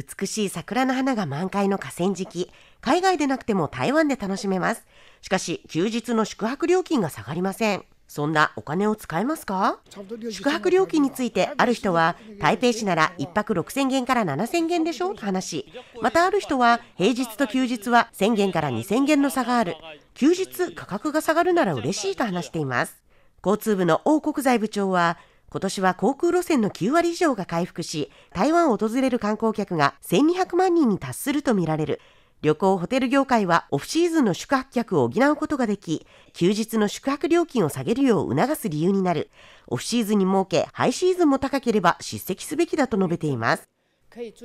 美しい桜の花が満開の河川敷、海外でなくても台湾で楽しめます。しかし、休日の宿泊料金が下がりません。そんなお金を使えますか宿泊料金についてある人は台北市なら1泊6000元から7000元でしょうと話しまたある人は平日と休日は1000元から2000元の差がある休日価格が下がるなら嬉しいと話しています交通部の王国財部長は今年は航空路線の9割以上が回復し、台湾を訪れる観光客が1200万人に達するとみられる。旅行・ホテル業界はオフシーズンの宿泊客を補うことができ、休日の宿泊料金を下げるよう促す理由になる。オフシーズンに設け、ハイシーズンも高ければ叱責すべきだと述べています。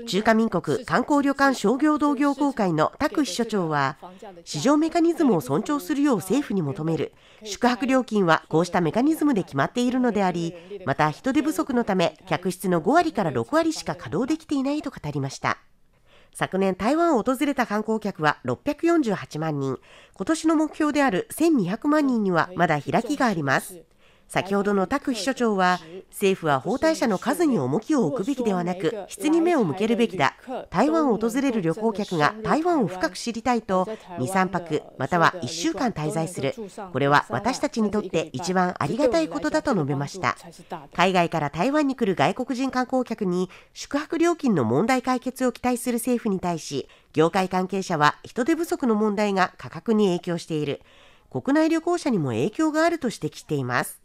中華民国観光旅館商業同業公会の拓秘所長は、市場メカニズムを尊重するよう政府に求める、宿泊料金はこうしたメカニズムで決まっているのであり、また人手不足のため、客室の5割から6割しか稼働できていないと語りました。昨年台湾を訪れた観光客は648万人、今年の目標である1200万人にはまだ開きがあります。先ほどの拓秘書長は政府は訪台者の数に重きを置くべきではなく質に目を向けるべきだ台湾を訪れる旅行客が台湾を深く知りたいと23泊または1週間滞在するこれは私たちにとって一番ありがたいことだと述べました海外から台湾に来る外国人観光客に宿泊料金の問題解決を期待する政府に対し業界関係者は人手不足の問題が価格に影響している国内旅行者にも影響があると指摘しています